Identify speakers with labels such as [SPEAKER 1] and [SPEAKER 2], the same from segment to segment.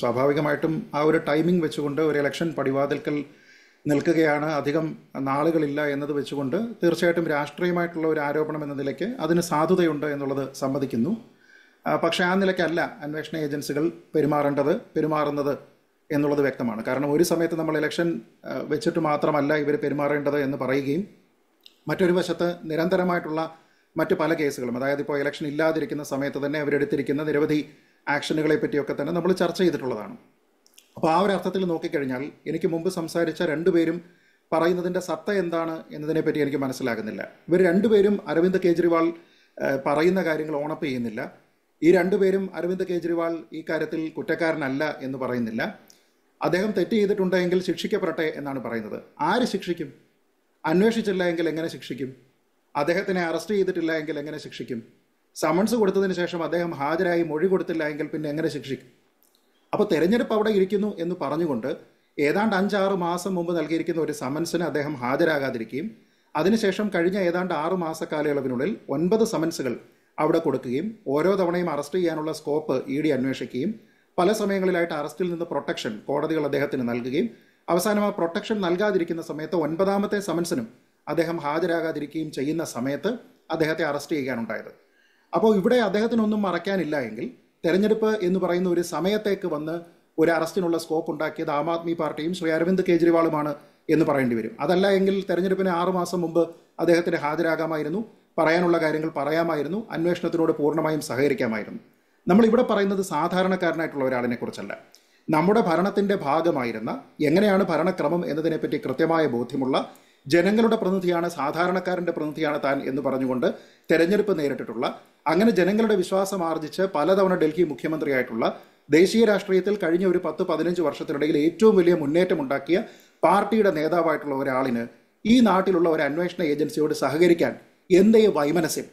[SPEAKER 1] സ്വാഭാവികമായിട്ടും ആ ഒരു ടൈമിംഗ് വെച്ചുകൊണ്ട് ഒരു ഇലക്ഷൻ പടിവാതിൽക്കൽ നിൽക്കുകയാണ് അധികം നാളുകളില്ല എന്നത് വെച്ചുകൊണ്ട് തീർച്ചയായിട്ടും രാഷ്ട്രീയമായിട്ടുള്ള ഒരു ആരോപണം എന്ന നിലയ്ക്ക് അതിന് സാധുതയുണ്ട് എന്നുള്ളത് സമ്മതിക്കുന്നു പക്ഷേ ആ നിലയ്ക്കല്ല അന്വേഷണ ഏജൻസികൾ പെരുമാറേണ്ടത് പെരുമാറുന്നത് എന്നുള്ളത് വ്യക്തമാണ് കാരണം ഒരു സമയത്ത് നമ്മൾ ഇലക്ഷൻ വെച്ചിട്ട് മാത്രമല്ല ഇവർ പെരുമാറേണ്ടത് എന്ന് പറയുകയും മറ്റൊരു വശത്ത് നിരന്തരമായിട്ടുള്ള മറ്റ് പല കേസുകളും അതായത് ഇപ്പോൾ ഇലക്ഷൻ ഇല്ലാതിരിക്കുന്ന സമയത്ത് തന്നെ അവരെടുത്തിരിക്കുന്ന നിരവധി ആക്ഷനുകളെ പറ്റിയൊക്കെ തന്നെ നമ്മൾ ചർച്ച ചെയ്തിട്ടുള്ളതാണ് അപ്പോൾ ആ ഒരു അർത്ഥത്തിൽ നോക്കിക്കഴിഞ്ഞാൽ എനിക്ക് മുമ്പ് സംസാരിച്ച രണ്ടുപേരും പറയുന്നതിൻ്റെ സത്ത എന്താണ് എന്നതിനെപ്പറ്റി എനിക്ക് മനസ്സിലാകുന്നില്ല ഇവർ രണ്ടുപേരും അരവിന്ദ് കേജ്രിവാൾ പറയുന്ന കാര്യങ്ങൾ ഓണപ്പ് ചെയ്യുന്നില്ല ഈ രണ്ടുപേരും അരവിന്ദ് കേജ്രിവാൾ ഈ കാര്യത്തിൽ കുറ്റക്കാരനല്ല എന്ന് പറയുന്നില്ല അദ്ദേഹം തെറ്റ് ചെയ്തിട്ടുണ്ടെങ്കിൽ ശിക്ഷിക്കപ്പെടട്ടെ എന്നാണ് പറയുന്നത് ആര് ശിക്ഷിക്കും അന്വേഷിച്ചില്ല എങ്കിൽ എങ്ങനെ ശിക്ഷിക്കും അദ്ദേഹത്തിനെ അറസ്റ്റ് ചെയ്തിട്ടില്ല എങ്കിൽ എങ്ങനെ ശിക്ഷിക്കും സമൺസ് കൊടുത്തതിന് ശേഷം അദ്ദേഹം ഹാജരായി മൊഴി കൊടുത്തില്ല എങ്കിൽ പിന്നെ എങ്ങനെ ശിക്ഷിക്കും അപ്പോൾ തെരഞ്ഞെടുപ്പ് അവിടെ ഇരിക്കുന്നു എന്ന് പറഞ്ഞുകൊണ്ട് ഏതാണ്ട് അഞ്ചാറ് മാസം മുമ്പ് നൽകിയിരിക്കുന്ന ഒരു സമൻസിന് അദ്ദേഹം ഹാജരാകാതിരിക്കുകയും അതിനുശേഷം കഴിഞ്ഞ ഏതാണ്ട് ആറ് മാസ കാലയളവിനുള്ളിൽ ഒൻപത് സമൻസുകൾ അവിടെ കൊടുക്കുകയും ഓരോ തവണയും അറസ്റ്റ് ചെയ്യാനുള്ള സ്കോപ്പ് ഇ ഡി അന്വേഷിക്കുകയും പല സമയങ്ങളിലായിട്ട് അറസ്റ്റിൽ നിന്ന് പ്രൊട്ടക്ഷൻ കോടതികൾ അദ്ദേഹത്തിന് നൽകുകയും അവസാനം ആ പ്രൊട്ടക്ഷൻ നൽകാതിരിക്കുന്ന സമയത്ത് ഒൻപതാമത്തെ സമൻസിനും അദ്ദേഹം ഹാജരാകാതിരിക്കുകയും ചെയ്യുന്ന സമയത്ത് അദ്ദേഹത്തെ അറസ്റ്റ് ചെയ്യാനുണ്ടായത് അപ്പോൾ ഇവിടെ അദ്ദേഹത്തിനൊന്നും മറയ്ക്കാനില്ല എങ്കിൽ തെരഞ്ഞെടുപ്പ് എന്ന് പറയുന്ന ഒരു സമയത്തേക്ക് വന്ന് ഒരു അറസ്റ്റിനുള്ള സ്കോപ്പ് ഉണ്ടാക്കിയത് ആം ആദ്മി പാർട്ടിയും ശ്രീ അരവിന്ദ് കേജ്രിവാളുമാണ് എന്ന് പറയേണ്ടി വരും അതല്ല എങ്കിൽ തെരഞ്ഞെടുപ്പിന് ആറുമാസം മുമ്പ് അദ്ദേഹത്തിന് ഹാജരാകാമായിരുന്നു പറയാനുള്ള കാര്യങ്ങൾ പറയാമായിരുന്നു അന്വേഷണത്തിനോട് പൂർണ്ണമായും സഹകരിക്കാമായിരുന്നു നമ്മൾ ഇവിടെ പറയുന്നത് സാധാരണക്കാരനായിട്ടുള്ള ഒരാളിനെ കുറിച്ചല്ല നമ്മുടെ ഭരണത്തിൻ്റെ ഭാഗമായിരുന്ന എങ്ങനെയാണ് ഭരണക്രമം എന്നതിനെപ്പറ്റി കൃത്യമായ ബോധ്യമുള്ള ജനങ്ങളുടെ പ്രതിനിധിയാണ് സാധാരണക്കാരൻ്റെ പ്രതിനിധിയാണ് താൻ എന്ന് പറഞ്ഞുകൊണ്ട് തെരഞ്ഞെടുപ്പ് നേരിട്ടിട്ടുള്ള അങ്ങനെ ജനങ്ങളുടെ വിശ്വാസം ആർജിച്ച് പലതവണ ഡൽഹി മുഖ്യമന്ത്രിയായിട്ടുള്ള ദേശീയ രാഷ്ട്രീയത്തിൽ കഴിഞ്ഞ ഒരു പത്ത് പതിനഞ്ച് വർഷത്തിനിടയിൽ ഏറ്റവും വലിയ മുന്നേറ്റമുണ്ടാക്കിയ പാർട്ടിയുടെ നേതാവായിട്ടുള്ള ഒരാളിന് ഈ നാട്ടിലുള്ള ഒരു അന്വേഷണ ഏജൻസിയോട് സഹകരിക്കാൻ എന്തേ വൈമനസ്യം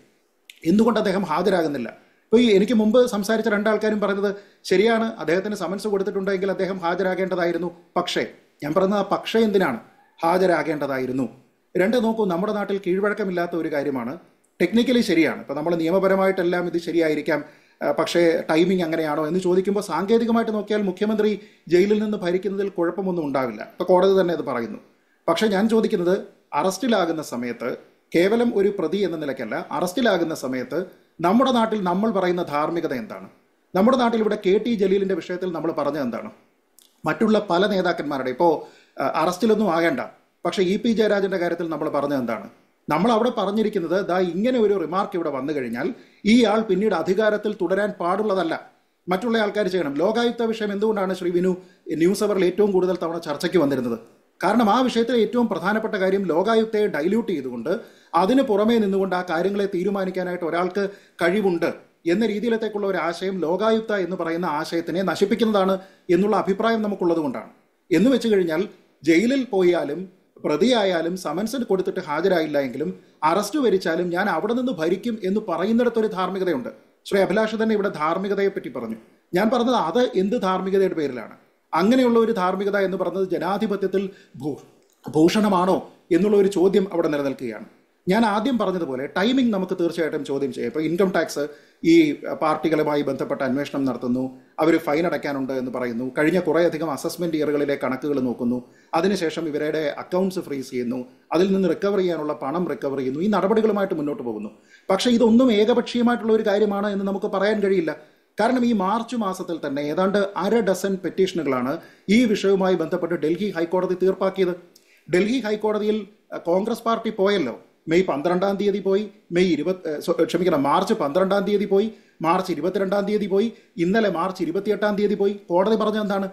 [SPEAKER 1] എന്തുകൊണ്ട് അദ്ദേഹം ഹാജരാകുന്നില്ല ഇപ്പോൾ ഈ എനിക്ക് മുമ്പ് സംസാരിച്ച രണ്ടാൾക്കാരും പറഞ്ഞത് ശരിയാണ് അദ്ദേഹത്തിന് സമൻസ് കൊടുത്തിട്ടുണ്ടെങ്കിൽ അദ്ദേഹം ഹാജരാകേണ്ടതായിരുന്നു പക്ഷേ ഞാൻ പറഞ്ഞത് ആ പക്ഷേ എന്തിനാണ് ഹാജരാകേണ്ടതായിരുന്നു രണ്ട് നോക്കൂ നമ്മുടെ നാട്ടിൽ കീഴ്വഴക്കമില്ലാത്ത ഒരു കാര്യമാണ് ടെക്നിക്കലി ശരിയാണ് ഇപ്പം നമ്മൾ നിയമപരമായിട്ടെല്ലാം ഇത് ശരിയായിരിക്കാം പക്ഷേ ടൈമിംഗ് അങ്ങനെയാണോ എന്ന് ചോദിക്കുമ്പോൾ സാങ്കേതികമായിട്ട് നോക്കിയാൽ മുഖ്യമന്ത്രി ജയിലിൽ നിന്ന് ഭരിക്കുന്നതിൽ കുഴപ്പമൊന്നും ഉണ്ടാവില്ല ഇപ്പോൾ കോടതി തന്നെ അത് പറയുന്നു പക്ഷേ ഞാൻ ചോദിക്കുന്നത് അറസ്റ്റിലാകുന്ന സമയത്ത് കേവലം ഒരു പ്രതി എന്ന നിലയ്ക്കല്ല അറസ്റ്റിലാകുന്ന സമയത്ത് നമ്മുടെ നാട്ടിൽ നമ്മൾ പറയുന്ന ധാർമ്മികത എന്താണ് നമ്മുടെ നാട്ടിൽ ഇവിടെ കെ ടി ജലീലിൻ്റെ വിഷയത്തിൽ നമ്മൾ പറഞ്ഞത് എന്താണ് മറ്റുള്ള പല നേതാക്കന്മാരുടെ ഇപ്പോൾ അറസ്റ്റിലൊന്നും ആകേണ്ട പക്ഷേ ഇ പി ജയരാജൻ്റെ കാര്യത്തിൽ നമ്മൾ പറഞ്ഞത് എന്താണ് നമ്മൾ അവിടെ പറഞ്ഞിരിക്കുന്നത് ദാ ഇങ്ങനെ ഒരു റിമാർക്ക് ഇവിടെ വന്നു കഴിഞ്ഞാൽ ഈ ആൾ പിന്നീട് അധികാരത്തിൽ തുടരാൻ പാടുള്ളതല്ല മറ്റുള്ള ആൾക്കാർ ചെയ്യണം ലോകായുക്ത വിഷയം എന്തുകൊണ്ടാണ് ശ്രീ വിനു ന്യൂസ് അവറിൽ ഏറ്റവും കൂടുതൽ തവണ ചർച്ചയ്ക്ക് വന്നിരുന്നത് കാരണം ആ വിഷയത്തിലെ ഏറ്റവും പ്രധാനപ്പെട്ട കാര്യം ലോകായുക്തയെ ഡൈല്യൂട്ട് ചെയ്തുകൊണ്ട് അതിന് പുറമേ നിന്നുകൊണ്ട് ആ കാര്യങ്ങളെ തീരുമാനിക്കാനായിട്ട് ഒരാൾക്ക് കഴിവുണ്ട് എന്ന രീതിയിലത്തേക്കുള്ള ഒരു ആശയം ലോകായുക്ത എന്ന് പറയുന്ന ആശയത്തിനെ നശിപ്പിക്കുന്നതാണ് എന്നുള്ള അഭിപ്രായം നമുക്കുള്ളത് കൊണ്ടാണ് എന്ന് വെച്ച് കഴിഞ്ഞാൽ ജയിലിൽ പോയാലും പ്രതിയായാലും സമൻസിന് കൊടുത്തിട്ട് ഹാജരായില്ല എങ്കിലും അറസ്റ്റ് വരിച്ചാലും ഞാൻ അവിടെ നിന്ന് ഭരിക്കും എന്ന് പറയുന്നിടത്തൊരു ധാർമ്മികതയുണ്ട് ശ്രീ അഭിലാഷ് തന്നെ ഇവിടെ ധാർമ്മികതയെ പറ്റി പറഞ്ഞു ഞാൻ പറഞ്ഞത് അത് എന്ത് ധാർമ്മികതയുടെ പേരിലാണ് അങ്ങനെയുള്ള ഒരു ധാർമ്മികത എന്ന് പറഞ്ഞത് ജനാധിപത്യത്തിൽ ഭൂ ഭൂഷണമാണോ എന്നുള്ള ഒരു ചോദ്യം അവിടെ നിലനിൽക്കുകയാണ് ഞാൻ ആദ്യം പറഞ്ഞതുപോലെ ടൈമിംഗ് നമുക്ക് തീർച്ചയായിട്ടും ചോദ്യം ചെയ്യാം ഇപ്പോൾ ഇൻകം ടാക്സ് ഈ പാർട്ടികളുമായി ബന്ധപ്പെട്ട അന്വേഷണം നടത്തുന്നു അവർ ഫൈൻ അടയ്ക്കാനുണ്ട് എന്ന് പറയുന്നു കഴിഞ്ഞ കുറേയധികം അസസ്മെൻറ്റ് ഇയറുകളിലെ കണക്കുകൾ നോക്കുന്നു അതിനുശേഷം ഇവരുടെ അക്കൗണ്ട്സ് ഫ്രീസ് ചെയ്യുന്നു അതിൽ നിന്ന് റിക്കവർ ചെയ്യാനുള്ള പണം റിക്കവർ ചെയ്യുന്നു ഈ നടപടികളുമായിട്ട് മുന്നോട്ട് പോകുന്നു പക്ഷേ ഇതൊന്നും ഏകപക്ഷീയമായിട്ടുള്ള ഒരു കാര്യമാണ് എന്ന് നമുക്ക് പറയാൻ കഴിയില്ല കാരണം ഈ മാർച്ച് മാസത്തിൽ തന്നെ ഏതാണ്ട് അര ഡസൻ പെറ്റീഷനുകളാണ് ഈ വിഷയവുമായി ബന്ധപ്പെട്ട് ഡൽഹി ഹൈക്കോടതി തീർപ്പാക്കിയത് ഡൽഹി ഹൈക്കോടതിയിൽ കോൺഗ്രസ് പാർട്ടി പോയല്ലോ മെയ് പന്ത്രണ്ടാം തീയതി പോയി മെയ് ഇരുപത് ക്ഷമിക്കണം മാർച്ച് പന്ത്രണ്ടാം തീയതി പോയി മാർച്ച് ഇരുപത്തിരണ്ടാം തീയതി പോയി ഇന്നലെ മാർച്ച് ഇരുപത്തിയെട്ടാം തീയതി പോയി കോടതി പറഞ്ഞ എന്താണ്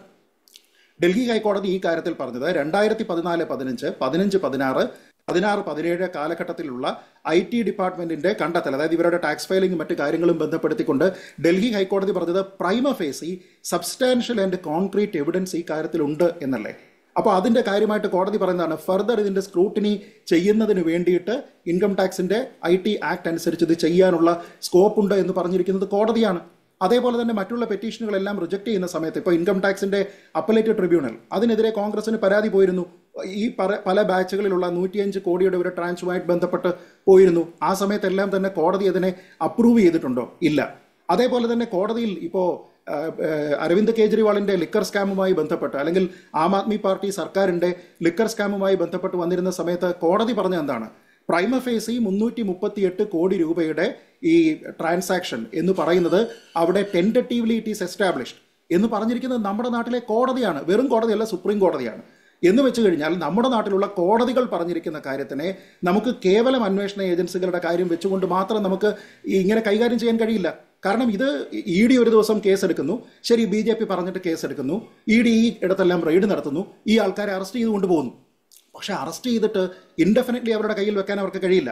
[SPEAKER 1] ഡൽഹി ഹൈക്കോടതി ഈ കാര്യത്തിൽ പറഞ്ഞത് രണ്ടായിരത്തി പതിനാല് പതിനഞ്ച് പതിനഞ്ച് പതിനാറ് പതിനാറ് പതിനേഴ് കാലഘട്ടത്തിലുള്ള ഐ ടി ഡിപ്പാർട്ട്മെന്റിന്റെ കണ്ടെത്തൽ അതായത് ഇവരുടെ ടാക്സ് ഫയലിംഗ് മറ്റു കാര്യങ്ങളും ബന്ധപ്പെടുത്തിക്കൊണ്ട് ഡൽഹി ഹൈക്കോടതി പറഞ്ഞത് prima facie substantial and concrete evidence ഈ കാര്യത്തിലുണ്ട് എന്നല്ലേ അപ്പോൾ അതിൻ്റെ കാര്യമായിട്ട് കോടതി പറയുന്നതാണ് ഫർദർ ഇതിൻ്റെ സ്ക്രൂട്ടിനി ചെയ്യുന്നതിന് വേണ്ടിയിട്ട് ഇൻകം ടാക്സിൻ്റെ ഐ ടി ആക്ട് അനുസരിച്ച് ഇത് ചെയ്യാനുള്ള സ്കോപ്പ് ഉണ്ട് എന്ന് പറഞ്ഞിരിക്കുന്നത് കോടതിയാണ് അതേപോലെ തന്നെ മറ്റുള്ള പെറ്റീഷനുകളെല്ലാം റിജക്ട് ചെയ്യുന്ന സമയത്ത് ഇപ്പോൾ ഇൻകം ടാക്സിൻ്റെ അപ്പലേറ്റ് ട്രിബ്യൂണൽ അതിനെതിരെ കോൺഗ്രസിന് പരാതി പോയിരുന്നു ഈ പല ബാച്ചുകളിലുള്ള നൂറ്റിയഞ്ച് കോടിയുടെ ഒരു ട്രാൻസുമായിട്ട് ബന്ധപ്പെട്ട് പോയിരുന്നു ആ സമയത്തെല്ലാം തന്നെ കോടതി അതിനെ അപ്രൂവ് ചെയ്തിട്ടുണ്ടോ ഇല്ല അതേപോലെ തന്നെ കോടതിയിൽ ഇപ്പോൾ അരവിന്ദ് കേജ്രിവാളിന്റെ ലിക്കർ സ്കാമുമായി ബന്ധപ്പെട്ട് അല്ലെങ്കിൽ ആം ആദ്മി പാർട്ടി സർക്കാരിന്റെ ലിക്കർ സ്കാമുമായി ബന്ധപ്പെട്ട് വന്നിരുന്ന സമയത്ത് കോടതി പറഞ്ഞ എന്താണ് പ്രൈമ ഫേസി മുന്നൂറ്റി മുപ്പത്തി എട്ട് കോടി രൂപയുടെ ഈ ട്രാൻസാക്ഷൻ എന്ന് പറയുന്നത് അവിടെ ടെൻറ്ററ്റീവ്ലി ഇറ്റ് ഈസ് എസ്റ്റാബ്ലിഷ്ഡ് എന്ന് പറഞ്ഞിരിക്കുന്നത് നമ്മുടെ നാട്ടിലെ കോടതിയാണ് വെറും കോടതിയല്ല സുപ്രീം കോടതിയാണ് എന്ന് വെച്ച് കഴിഞ്ഞാൽ നമ്മുടെ നാട്ടിലുള്ള കോടതികൾ പറഞ്ഞിരിക്കുന്ന കാര്യത്തിനെ നമുക്ക് കേവലം അന്വേഷണ ഏജൻസികളുടെ കാര്യം വെച്ചുകൊണ്ട് മാത്രം നമുക്ക് ഇങ്ങനെ കൈകാര്യം ചെയ്യാൻ കഴിയില്ല കാരണം ഇത് ഇ ഡി ഒരു ദിവസം കേസെടുക്കുന്നു ശരി ബി ജെ പി പറഞ്ഞിട്ട് കേസെടുക്കുന്നു ഇ ഡി ഈ ഇടത്തെല്ലാം റെയ്ഡ് നടത്തുന്നു ഈ ആൾക്കാരെ അറസ്റ്റ് ചെയ്ത് കൊണ്ടുപോകുന്നു പക്ഷെ അറസ്റ്റ് ചെയ്തിട്ട് ഇൻഡെഫിനറ്റ്ലി അവരുടെ കയ്യിൽ വെക്കാൻ അവർക്ക് കഴിയില്ല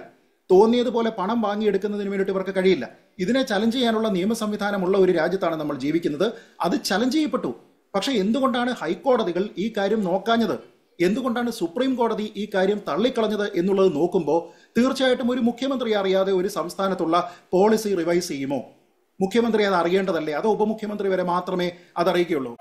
[SPEAKER 1] തോന്നിയതുപോലെ പണം വാങ്ങിയെടുക്കുന്നതിന് വേണ്ടിയിട്ട് ഇവർക്ക് കഴിയില്ല ഇതിനെ ചലഞ്ച് ചെയ്യാനുള്ള നിയമ സംവിധാനമുള്ള ഒരു രാജ്യത്താണ് നമ്മൾ ജീവിക്കുന്നത് അത് ചലഞ്ച് ചെയ്യപ്പെട്ടു പക്ഷേ എന്തുകൊണ്ടാണ് ഹൈക്കോടതികൾ ഈ കാര്യം നോക്കാഞ്ഞത് എന്തുകൊണ്ടാണ് സുപ്രീം കോടതി ഈ കാര്യം തള്ളിക്കളഞ്ഞത് എന്നുള്ളത് നോക്കുമ്പോൾ തീർച്ചയായിട്ടും ഒരു മുഖ്യമന്ത്രി അറിയാതെ ഒരു സംസ്ഥാനത്തുള്ള പോളിസി റിവൈസ് ചെയ്യുമോ മുഖ്യമന്ത്രി അത് അറിയേണ്ടതല്ലേ അതോ ഉപമുഖ്യമന്ത്രി വരെ മാത്രമേ അതറിയിക്കുകയുള്ളൂ